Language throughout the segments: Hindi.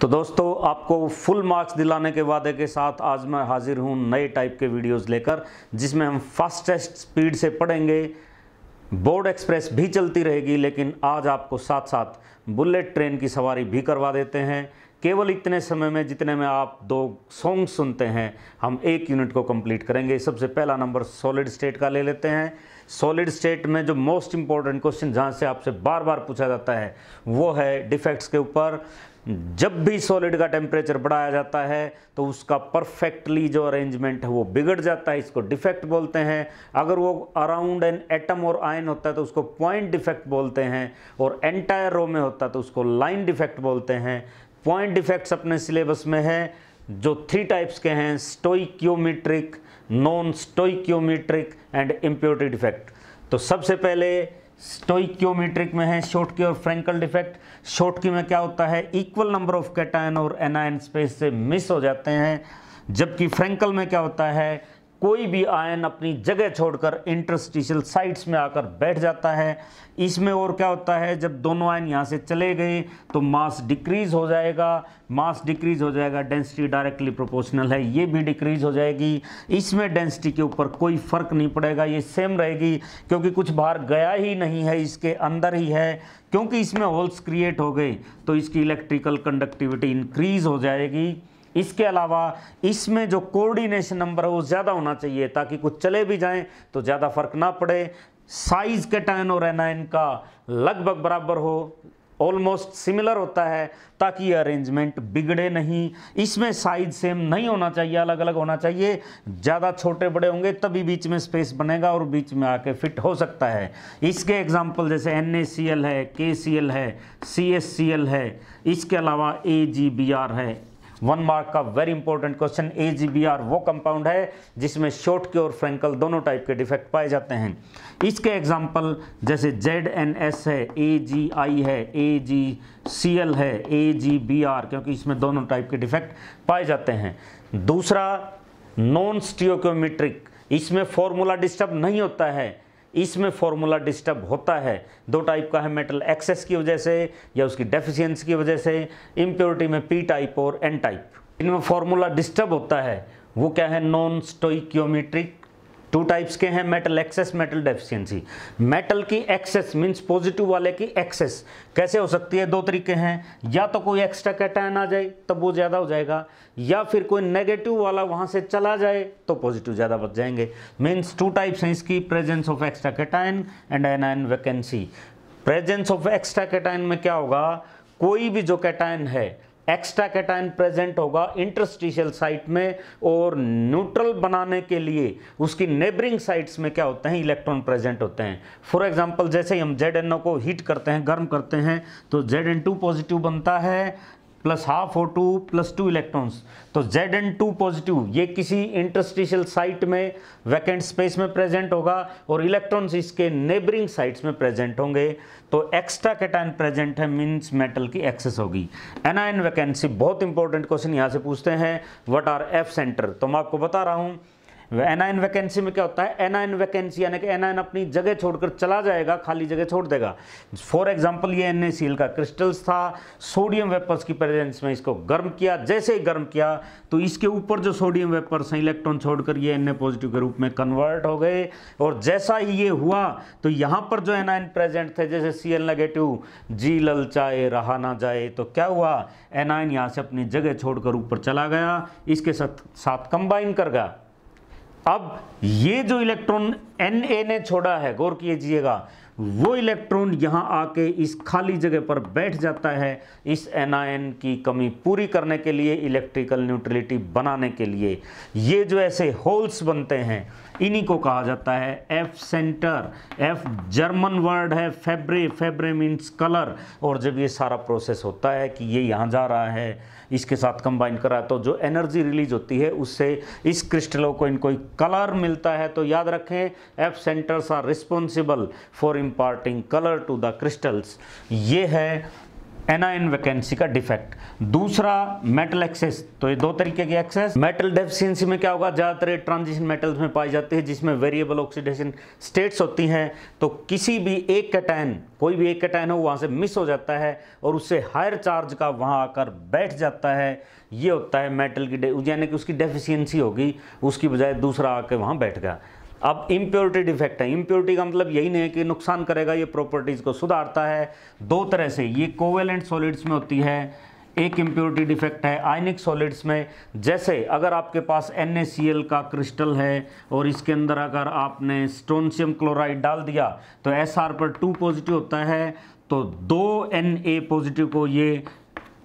तो दोस्तों आपको फुल मार्क्स दिलाने के वादे के साथ आज मैं हाजिर हूँ नए टाइप के वीडियोस लेकर जिसमें हम फास्टेस्ट स्पीड से पढ़ेंगे बोर्ड एक्सप्रेस भी चलती रहेगी लेकिन आज आपको साथ साथ बुलेट ट्रेन की सवारी भी करवा देते हैं केवल इतने समय में जितने में आप दो सॉन्ग सुनते हैं हम एक यूनिट को कंप्लीट करेंगे सबसे पहला नंबर सॉलिड स्टेट का ले लेते हैं सॉलिड स्टेट में जो मोस्ट इंपॉर्टेंट क्वेश्चन जहाँ से आपसे बार बार पूछा जाता है वो है डिफेक्ट्स के ऊपर जब भी सॉलिड का टेम्परेचर बढ़ाया जाता है तो उसका परफेक्टली जो अरेंजमेंट है वो बिगड़ जाता है इसको डिफेक्ट बोलते हैं अगर वो अराउंड एन एटम और आयन होता है तो उसको पॉइंट डिफेक्ट बोलते हैं और एंटायर रो में होता है तो उसको लाइन डिफेक्ट बोलते हैं पॉइंट डिफेक्ट्स अपने सिलेबस में है जो थ्री टाइप्स के हैं stoichiometric non stoichiometric and impurity defect तो सबसे पहले स्टोइक्योमीट्रिक में है शॉर्टकी और फ्रेंकल डिफेक्ट शॉर्टकी में क्या होता है इक्वल नंबर ऑफ कैटायन और एनायन स्पेस से मिस हो जाते हैं जबकि फ्रेंकल में क्या होता है कोई भी आयन अपनी जगह छोड़कर इंटरस्टिशियल साइट्स में आकर बैठ जाता है इसमें और क्या होता है जब दोनों आयन यहाँ से चले गए तो मास डिक्रीज हो जाएगा मास डिक्रीज हो जाएगा डेंसिटी डायरेक्टली प्रोपोर्शनल है ये भी डिक्रीज हो जाएगी इसमें डेंसिटी के ऊपर कोई फर्क नहीं पड़ेगा ये सेम रहेगी क्योंकि कुछ बाहर गया ही नहीं है इसके अंदर ही है क्योंकि इसमें होल्स क्रिएट हो गए तो इसकी इलेक्ट्रिकल कंडक्टिविटी इंक्रीज हो जाएगी इसके अलावा इसमें जो कोऑर्डिनेशन नंबर है वो ज़्यादा होना चाहिए ताकि कुछ चले भी जाएं तो ज़्यादा फर्क ना पड़े साइज के टैन और एन एन का लगभग बराबर हो ऑलमोस्ट सिमिलर होता है ताकि ये अरेंजमेंट बिगड़े नहीं इसमें साइज सेम नहीं होना चाहिए अलग अलग होना चाहिए ज़्यादा छोटे बड़े होंगे तभी बीच में स्पेस बनेगा और बीच में आके फिट हो सकता है इसके एग्जाम्पल जैसे एन है के है सी है इसके अलावा ए है वन मार्क का वेरी इंपॉर्टेंट क्वेश्चन ए वो कंपाउंड है जिसमें शॉर्ट के और फ्रेंकल दोनों टाइप के डिफेक्ट पाए जाते हैं इसके एग्जाम्पल जैसे जेड एन एस है ए जी आई है ए जी सी एल है ए जी बी आर क्योंकि इसमें दोनों टाइप के डिफेक्ट पाए जाते हैं दूसरा नॉन स्टियोक्योमेट्रिक इसमें फॉर्मूला डिस्टर्ब नहीं होता है इसमें फॉर्मूला डिस्टर्ब होता है दो टाइप का है मेटल एक्सेस की वजह से या उसकी डेफिशिएंसी की वजह से इम्प्योरिटी में पी टाइप और एन टाइप इनमें फॉर्मूला डिस्टर्ब होता है वो क्या है नॉन स्टोइक्योमेट्रिक टू टाइप्स के हैं metal excess metal deficiency metal की एक्सेस मींस पॉजिटिव वाले की एक्सेस कैसे हो सकती है दो तरीके हैं या तो कोई एक्स्ट्रा कैटायन आ जाए तब वो ज़्यादा हो जाएगा या फिर कोई नेगेटिव वाला वहाँ से चला जाए तो पॉजिटिव ज़्यादा बच जाएंगे मीन्स टू टाइप्स हैं इसकी presence of extra cation and anion vacancy presence of extra cation में क्या होगा कोई भी जो कैटायन है एक्स्ट्रा कैटाइन प्रेजेंट होगा इंटरस्टिशियल साइट में और न्यूट्रल बनाने के लिए उसकी नेबरिंग साइट्स में क्या होते हैं इलेक्ट्रॉन प्रेजेंट होते हैं फॉर एग्जांपल जैसे हम जेड को हीट करते हैं गर्म करते हैं तो जेड पॉजिटिव बनता है plus half O two plus two electrons तो जेड एन टू पॉजिटिव ये किसी इंटरस्टिशियल साइट में वैकेंट स्पेस में प्रेजेंट होगा और इलेक्ट्रॉन्स इसके नेबरिंग साइट्स में प्रेजेंट होंगे तो एक्स्ट्रा कैटाइन प्रेजेंट है मीन्स मेटल की एक्सेस होगी एनआईन वैकेंसी बहुत इंपॉर्टेंट क्वेश्चन यहाँ से पूछते हैं वट आर एफ सेंटर तो मैं आपको बता रहा हूँ एनआईन वैकेंसी में क्या होता है एनआईन वैकेंसी यानी कि एनआईन अपनी जगह छोड़कर चला जाएगा खाली जगह छोड़ देगा फॉर एग्जाम्पल ये एन का क्रिस्टल्स था सोडियम वेपर्स की प्रेजेंस में इसको गर्म किया जैसे ही गर्म किया तो इसके ऊपर जो सोडियम वेपर्स हैं इलेक्ट्रॉन छोड़कर ये एन पॉजिटिव के रूप में कन्वर्ट हो गए और जैसा ही ये हुआ तो यहाँ पर जो आइन प्रेजेंट थे जैसे सी एल नेगेटिव जी ललचाए रहा ना जाए तो क्या हुआ आइन यहाँ से अपनी जगह छोड़कर ऊपर चला गया इसके साथ साथ कंबाइन कर गया अब ये जो इलेक्ट्रॉन एन ए ने छोड़ा है गौर कीजिएगा वो इलेक्ट्रॉन यहाँ आके इस खाली जगह पर बैठ जाता है इस एन की कमी पूरी करने के लिए इलेक्ट्रिकल न्यूट्रलिटी बनाने के लिए ये जो ऐसे होल्स बनते हैं इन्हीं को कहा जाता है F centre F German word है फेब्रे फेब्रे मीन्स कलर और जब ये सारा प्रोसेस होता है कि ये यहाँ जा रहा है इसके साथ कंबाइन करा तो जो एनर्जी रिलीज होती है उससे इस क्रिस्टलों को इनको कलर मिलता है तो याद रखें F centres are responsible for imparting colour to the crystals ये है एनआईएन वैकेंसी का डिफेक्ट दूसरा मेटल एक्सेस तो ये दो तरीके के एक्सेस मेटल डेफिशिएंसी में क्या होगा ज़्यादातर ट्रांजिशन मेटल्स में पाई जाती है जिसमें वेरिएबल ऑक्सीडेशन स्टेट्स होती हैं तो किसी भी एक कैटायन कोई भी एक कैटायन हो वहाँ से मिस हो जाता है और उससे हायर चार्ज का वहाँ आकर बैठ जाता है ये होता है मेटल की यानी कि उसकी डेफिशिएंसी होगी उसकी बजाय दूसरा आकर वहाँ बैठ गया अब इम्प्योरिटी डिफेक्ट है इम्प्योरिटी का मतलब यही नहीं है कि नुकसान करेगा ये प्रॉपर्टीज़ को सुधारता है दो तरह से ये कोवेलेंट सॉलिड्स में होती है एक इम्प्योरिटी डिफेक्ट है आयनिक सॉलिड्स में जैसे अगर आपके पास एन का क्रिस्टल है और इसके अंदर अगर आपने स्टोनशियम क्लोराइड डाल दिया तो एस पर टू पॉजिटिव होता है तो दो एन ए पॉजिटिव को ये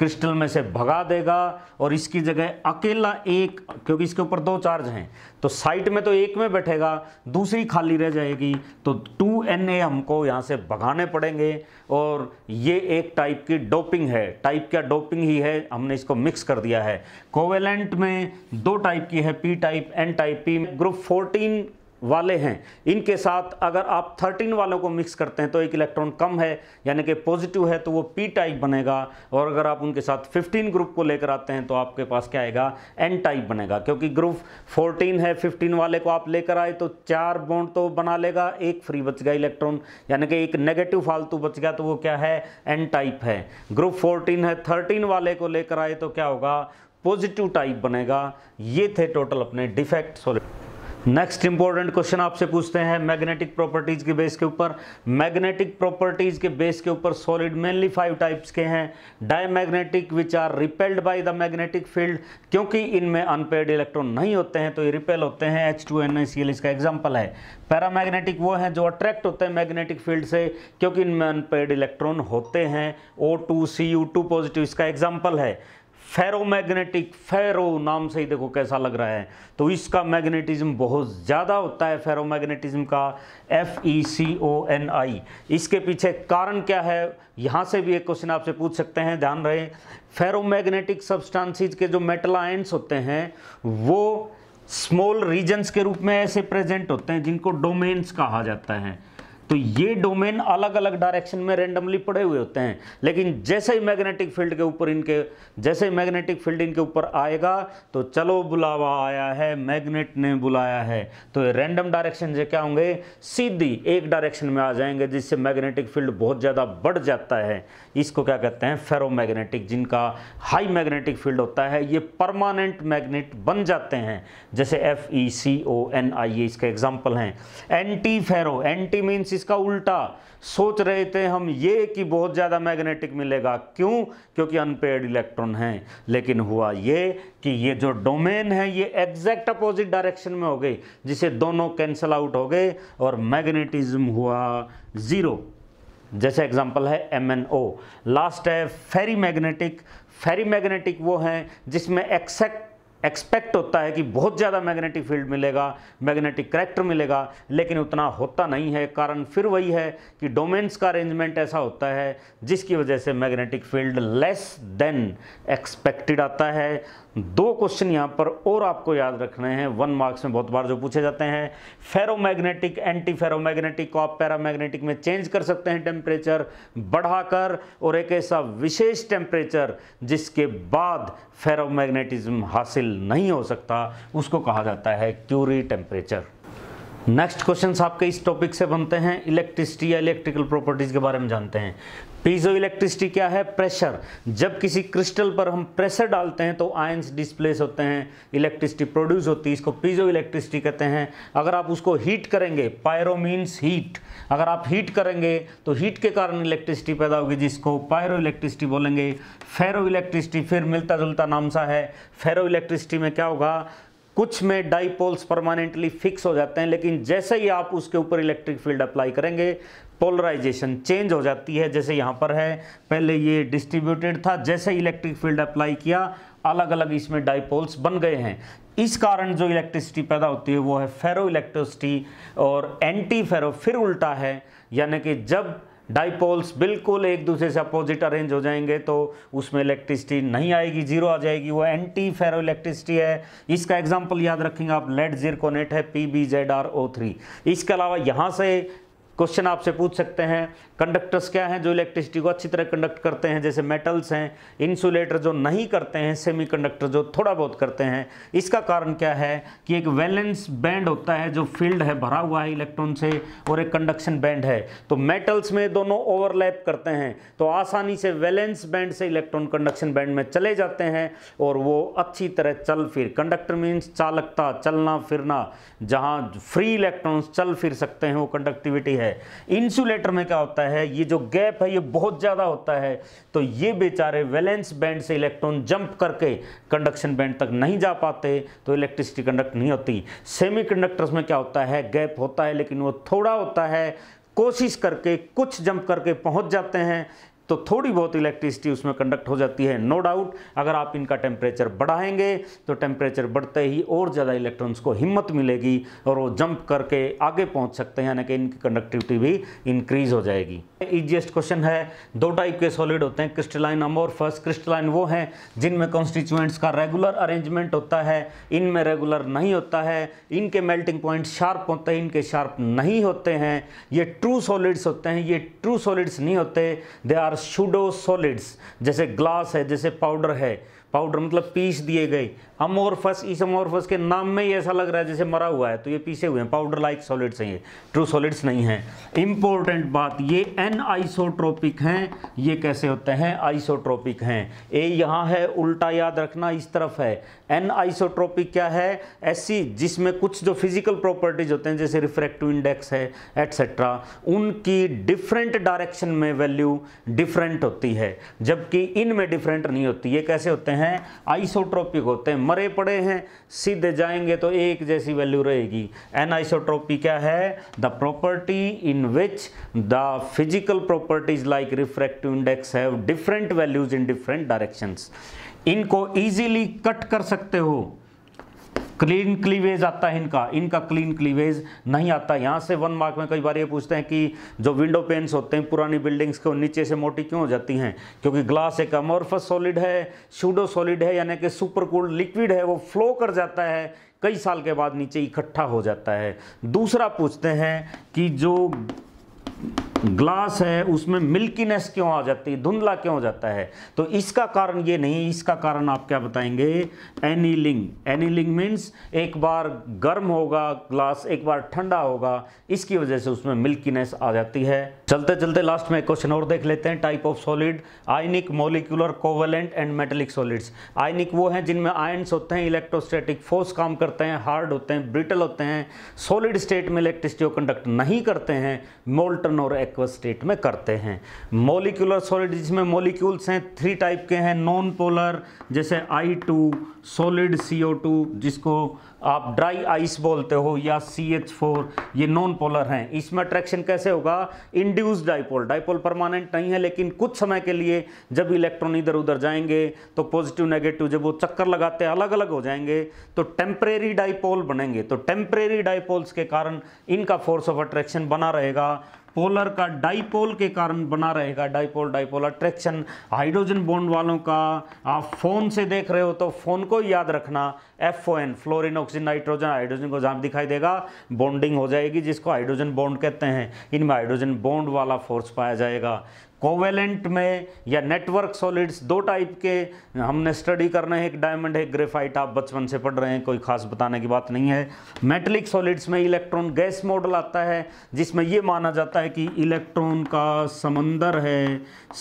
क्रिस्टल में से भगा देगा और इसकी जगह अकेला एक क्योंकि इसके ऊपर दो चार्ज हैं तो साइट में तो एक में बैठेगा दूसरी खाली रह जाएगी तो टू एन ए हमको यहाँ से भगाने पड़ेंगे और ये एक टाइप की डोपिंग है टाइप क्या डोपिंग ही है हमने इसको मिक्स कर दिया है कोवेलेंट में दो टाइप की है P type N type P group fourteen वाले हैं इनके साथ अगर आप 13 वालों को मिक्स करते हैं तो एक इलेक्ट्रॉन कम है यानी कि पॉजिटिव है तो वो पी टाइप बनेगा और अगर आप उनके साथ 15 ग्रुप को लेकर आते हैं तो आपके पास क्या आएगा एन टाइप बनेगा क्योंकि ग्रुप 14 है 15 वाले को आप लेकर आए तो चार बॉन्ड तो बना लेगा एक फ्री बच गया इलेक्ट्रॉन यानी कि एक नेगेटिव फालतू बच गया तो वो क्या है एन टाइप है ग्रुप फोर्टीन है थर्टीन वाले को लेकर आए तो क्या होगा पॉजिटिव टाइप बनेगा ये थे टोटल अपने defect solid next important question आपसे पूछते हैं मैग्नेटिक प्रॉपर्टीज के बेस के ऊपर मैग्नेटिक प्रॉपर्टीज के बेस के ऊपर सॉलिड मेनली फाइव टाइप्स के हैं diamagnetic which are repelled by the magnetic field क्योंकि इनमें अनपेड इलेक्ट्रॉन नहीं होते हैं तो ये रिपेल होते हैं H two N C L इसका एग्जाम्पल है पैरामैग्नेटिक वो हैं जो अट्रैक्ट होते हैं मैग्नेटिक फील्ड से क्योंकि इनमें अनपेड इलेक्ट्रॉन होते हैं O two C U two positive इसका एग्जाम्पल है फेरोमैग्नेटिक फेरो नाम से ही देखो कैसा लग रहा है तो इसका मैग्नेटिज्म बहुत ज़्यादा होता है फेरोमैग्नेटिज्म का एफ ई सी ओ एन आई इसके पीछे कारण क्या है यहाँ से भी एक क्वेश्चन आपसे पूछ सकते हैं ध्यान रहे फेरोमैग्नेटिक सब्सटांसिस के जो मेटल आयंस होते हैं वो स्मॉल रीजन्स के रूप में ऐसे प्रेजेंट होते हैं जिनको डोमेन्स कहा जाता है तो ये डोमेन अलग अलग डायरेक्शन में रेंडमली पड़े हुए होते हैं लेकिन जैसे ही मैग्नेटिक फील्ड के ऊपर इनके जैसे ही मैग्नेटिक फील्ड इनके ऊपर आएगा तो चलो बुलावा आया है मैग्नेट ने बुलाया है तो रेंडम डायरेक्शन से क्या होंगे सीधी एक डायरेक्शन में आ जाएंगे जिससे मैग्नेटिक फील्ड बहुत ज़्यादा बढ़ जाता है इसको क्या कहते हैं मैग्नेटिक जिनका हाई मैग्नेटिक फील्ड होता है ये परमानेंट मैग्नेट बन जाते हैं जैसे एफ ई सी ओ एन आई ए इसका एग्जाम्पल हैं एंटी फेरो एंटी मीन्स इसका उल्टा सोच रहे थे हम ये कि बहुत ज़्यादा मैग्नेटिक मिलेगा क्यों क्योंकि अनपेड इलेक्ट्रॉन हैं लेकिन हुआ ये कि ये जो डोमेन है ये एग्जैक्ट अपोजिट डायरेक्शन में हो गई जिसे दोनों कैंसिल आउट हो गए और मैग्नेटिज्म हुआ ज़ीरो जैसे एग्जांपल है एम एन ओ लास्ट है फेरी मैग्नेटिक फेरी मैग्नेटिक वो हैं जिसमें एक्सेक्ट एक्सपेक्ट होता है कि बहुत ज़्यादा मैग्नेटिक फील्ड मिलेगा मैग्नेटिक करेक्टर मिलेगा लेकिन उतना होता नहीं है कारण फिर वही है कि डोमेन्स का अरेंजमेंट ऐसा होता है जिसकी वजह से magnetic field less than expected आता है दो क्वेश्चन यहाँ पर और आपको याद रखने हैं वन मार्क्स में बहुत बार जो पूछे जाते हैं फेरोमैग्नेटिक एंटी फेरोमैग्नेटिक और पैरामैग्नेटिक में चेंज कर सकते हैं टेम्परेचर बढ़ाकर और एक ऐसा विशेष टेम्परेचर जिसके बाद फेरोमैग्नेटिज्म हासिल नहीं हो सकता उसको कहा जाता है क्यूरी टेम्परेचर नेक्स्ट क्वेश्चन आपके इस टॉपिक से बनते हैं इलेक्ट्रिसिटी या इलेक्ट्रिकल प्रॉपर्टीज के बारे में जानते हैं पीजो इलेक्ट्रिसिटी क्या है प्रेशर जब किसी क्रिस्टल पर हम प्रेशर डालते हैं तो आयंस डिस्प्लेस होते हैं इलेक्ट्रिसिटी प्रोड्यूस होती है इसको पीजो इलेक्ट्रिसिटी कहते हैं अगर आप उसको हीट करेंगे पायरो मीन्स हीट अगर आप हीट करेंगे तो हीट के कारण इलेक्ट्रिसिटी पैदा होगी जिसको पायरो इलेक्ट्रिसिटी बोलेंगे फेरो इलेक्ट्रिसिटी फिर मिलता जुलता नाम सा है फेरो इलेक्ट्रिसिटी में क्या होगा कुछ में डाईपोल्स परमानेंटली फिक्स हो जाते हैं लेकिन जैसे ही आप उसके ऊपर इलेक्ट्रिक फील्ड अप्लाई करेंगे पोलराइजेशन चेंज हो जाती है जैसे यहाँ पर है पहले ये डिस्ट्रीब्यूटेड था जैसे इलेक्ट्रिक फील्ड अप्लाई किया अलग अलग इसमें डाईपोल्स बन गए हैं इस कारण जो इलेक्ट्रिसिटी पैदा होती है वो है फेरो इलेक्ट्रिसिटी और एंटी फेरो फिर उल्टा है यानी कि जब डाइपोल्स बिल्कुल एक दूसरे से अपोजिट अरेंज हो जाएंगे तो उसमें इलेक्ट्रिसिटी नहीं आएगी जीरो आ जाएगी वो एंटी फेरो इलेक्ट्रिसिटी है इसका एग्जाम्पल याद रखेंगे आप लेड जीरकोनेट है P B Z R O three इसके अलावा यहाँ से क्वेश्चन आपसे पूछ सकते हैं कंडक्टर्स क्या हैं जो इलेक्ट्रिसिटी को अच्छी तरह कंडक्ट करते हैं जैसे मेटल्स हैं इंसुलेटर जो नहीं करते हैं सेमीकंडक्टर जो थोड़ा बहुत करते हैं इसका कारण क्या है कि एक वैलेंस बैंड होता है जो फील्ड है भरा हुआ है इलेक्ट्रॉन से और एक कंडक्शन बैंड है तो मेटल्स में दोनों ओवरलैप करते हैं तो आसानी से वैलेंस बैंड से इलेक्ट्रॉन कंडक्शन बैंड में चले जाते हैं और वो अच्छी तरह चल फिर कंडक्टर मीन्स चालकता चलना फिरना जहाँ फ्री इलेक्ट्रॉन्स चल फिर सकते हैं वो कंडक्टिविटी है है इंसुलेटर में क्या होता है ये जो गैप है ये बहुत ज़्यादा होता है तो ये बेचारे वैलेंस बैंड से इलेक्ट्रॉन जंप करके कंडक्शन बैंड तक नहीं जा पाते तो इलेक्ट्रिसिटी कंडक्ट नहीं होती सेमी में क्या होता है गैप होता है लेकिन वो थोड़ा होता है कोशिश करके कुछ जंप करके पहुंच जाते हैं तो थोड़ी बहुत इलेक्ट्रिसिटी उसमें कंडक्ट हो जाती है नो डाउट अगर आप इनका टेम्परेचर बढ़ाएंगे तो टेम्परेचर बढ़ते ही और ज़्यादा इलेक्ट्रॉन्स को हिम्मत मिलेगी और वो जंप करके आगे पहुंच सकते हैं यानी कि इनकी कंडक्टिविटी भी इंक्रीज हो जाएगी ईजिएस्ट क्वेश्चन है दो टाइप के सॉलिड होते हैं क्रिस्टलाइन अमोरफस क्रिस्टलाइन वो हैं जिनमें कॉन्स्टिचुएंट्स का रेगुलर अरेंजमेंट होता है इनमें रेगुलर नहीं होता है इनके मेल्टिंग पॉइंट शार्प होते हैं इनके शार्प नहीं होते हैं ये ट्रू सॉलिड्स होते हैं ये ट्रू सॉलिड्स नहीं होते दे आर शूडो सॉलिड्स जैसे ग्लास है जैसे पाउडर है पाउडर मतलब पीस दिए गए अमोरफस इस अमोरफस के नाम में ही ऐसा लग रहा है जैसे मरा हुआ है तो ये पीसे हुए हैं पाउडर लाइक सॉलिड्स हैं ये ट्रू सॉलिड्स नहीं हैं इम्पोर्टेंट बात ये एन आइसोट्रोपिक हैं ये कैसे होते हैं आइसोट्रोपिक हैं ए यहाँ है उल्टा याद रखना इस तरफ है एन आइसोट्रोपिक क्या है ऐसी जिसमें कुछ जो फिजिकल प्रॉपर्टीज होते हैं जैसे रिफ्रैक्टिव इंडेक्स है एटसेट्रा उनकी डिफरेंट डायरेक्शन में वैल्यू डिफरेंट होती है जबकि इनमें डिफरेंट नहीं होती ये कैसे होते हैं आइसोट्रोपिक होते हैं मरे पड़े हैं सीधे जाएंगे तो एक जैसी वैल्यू रहेगी एन आइसोट्रोपी क्या है the property in which the physical properties like refractive index have different values in different directions इनको इजीली कट कर सकते हो क्लीन क्लीवेज आता है इनका इनका क्लीन क्लीवेज नहीं आता यहाँ से वन मार्क में कई बार ये पूछते हैं कि जो विंडो पेंस होते हैं पुरानी बिल्डिंग्स के नीचे से मोटी क्यों हो जाती हैं क्योंकि ग्लास एक अमोरफस सॉलिड है शूडो सॉलिड है यानी कि सुपर कूल्ड लिक्विड है वो फ्लो कर जाता है कई साल के बाद नीचे इकट्ठा हो जाता है दूसरा पूछते हैं कि जो ग्लास है उसमें मिल्कीनेस क्यों आ जाती है धुंधला क्यों हो जाता है तो इसका कारण ये नहीं इसका कारण आप क्या बताएंगे एनीलिंग एनीलिंग मीन्स एक बार गर्म होगा ग्लास एक बार ठंडा होगा इसकी वजह से उसमें मिल्कीनेस आ जाती है चलते चलते लास्ट में क्वेश्चन और देख लेते हैं type of solid ionic molecular covalent and metallic solids ionic वो हैं जिनमें आयन्स होते हैं इलेक्ट्रोस्टेटिक फोर्स काम करते हैं हार्ड होते हैं ब्रिटल होते हैं सॉलिड स्टेट में इलेक्ट्रिसिटी कंडक्ट नहीं करते हैं मोल्ट वाटन और एक्व स्टेट में करते हैं मोलिकुलर सॉलिड जिसमें मोलिक्यूल्स हैं थ्री टाइप के हैं नॉन पोलर जैसे I two solid C O two जिसको आप ड्राई आइस बोलते हो या सी एच फोर ये नॉन पोलर हैं इसमें अट्रैक्शन कैसे होगा इंड्यूस डाइपोल डाइपोल परमानेंट नहीं है लेकिन कुछ समय के लिए जब इलेक्ट्रॉन इधर उधर जाएंगे तो पॉजिटिव नेगेटिव जब वो चक्कर लगाते हैं अलग अलग हो जाएंगे तो टेम्परेरी डाइपोल बनेंगे तो टेम्परेरी डाइपोल्स के कारण इनका फोर्स ऑफ अट्रैक्शन बना रहेगा पोलर का डाइपोल के कारण बना रहेगा dipole dipole attraction hydrogen bond वालों का आप फोन से देख रहे हो तो फोन को याद रखना F O N fluorine oxygen nitrogen hydrogen को जहां दिखाई देगा बॉन्डिंग हो जाएगी जिसको हाइड्रोजन बॉन्ड कहते हैं इनमें हाइड्रोजन बॉन्ड वाला फोर्स पाया जाएगा कोवेलेंट में या नेटवर्क सॉलिड्स दो टाइप के हमने स्टडी करने हैं एक डायमंड है ग्रेफाइट आप बचपन से पढ़ रहे हैं कोई खास बताने की बात नहीं है मेटलिक सॉलिड्स में इलेक्ट्रॉन गैस मॉडल आता है जिसमें ये माना जाता है कि इलेक्ट्रॉन का समंदर है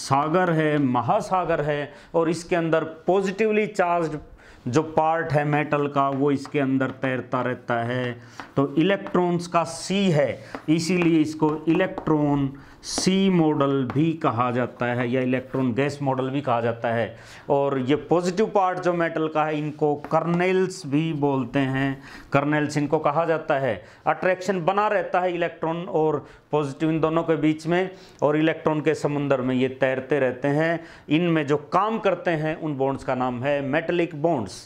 सागर है महासागर है और इसके अंदर पॉजिटिवली चार्ज जो पार्ट है मेटल का वो इसके अंदर तैरता रहता है तो इलेक्ट्रॉन्स का सी है इसीलिए इसको इलेक्ट्रॉन सी मॉडल भी कहा जाता है या इलेक्ट्रॉन गैस मॉडल भी कहा जाता है और ये पॉजिटिव पार्ट जो मेटल का है इनको कर्नेल्स भी बोलते हैं कर्नेल्स इनको कहा जाता है अट्रैक्शन बना रहता है इलेक्ट्रॉन और पॉजिटिव इन दोनों के बीच में और इलेक्ट्रॉन के समुंदर में ये तैरते रहते हैं इनमें जो काम करते हैं उन बॉन्ड्स का नाम है मेटलिक बॉन्ड्स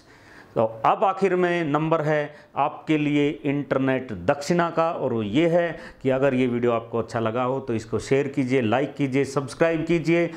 तो अब आखिर में नंबर है आपके लिए इंटरनेट दक्षिणा का और वो ये है कि अगर ये वीडियो आपको अच्छा लगा हो तो इसको शेयर कीजिए लाइक कीजिए सब्सक्राइब कीजिए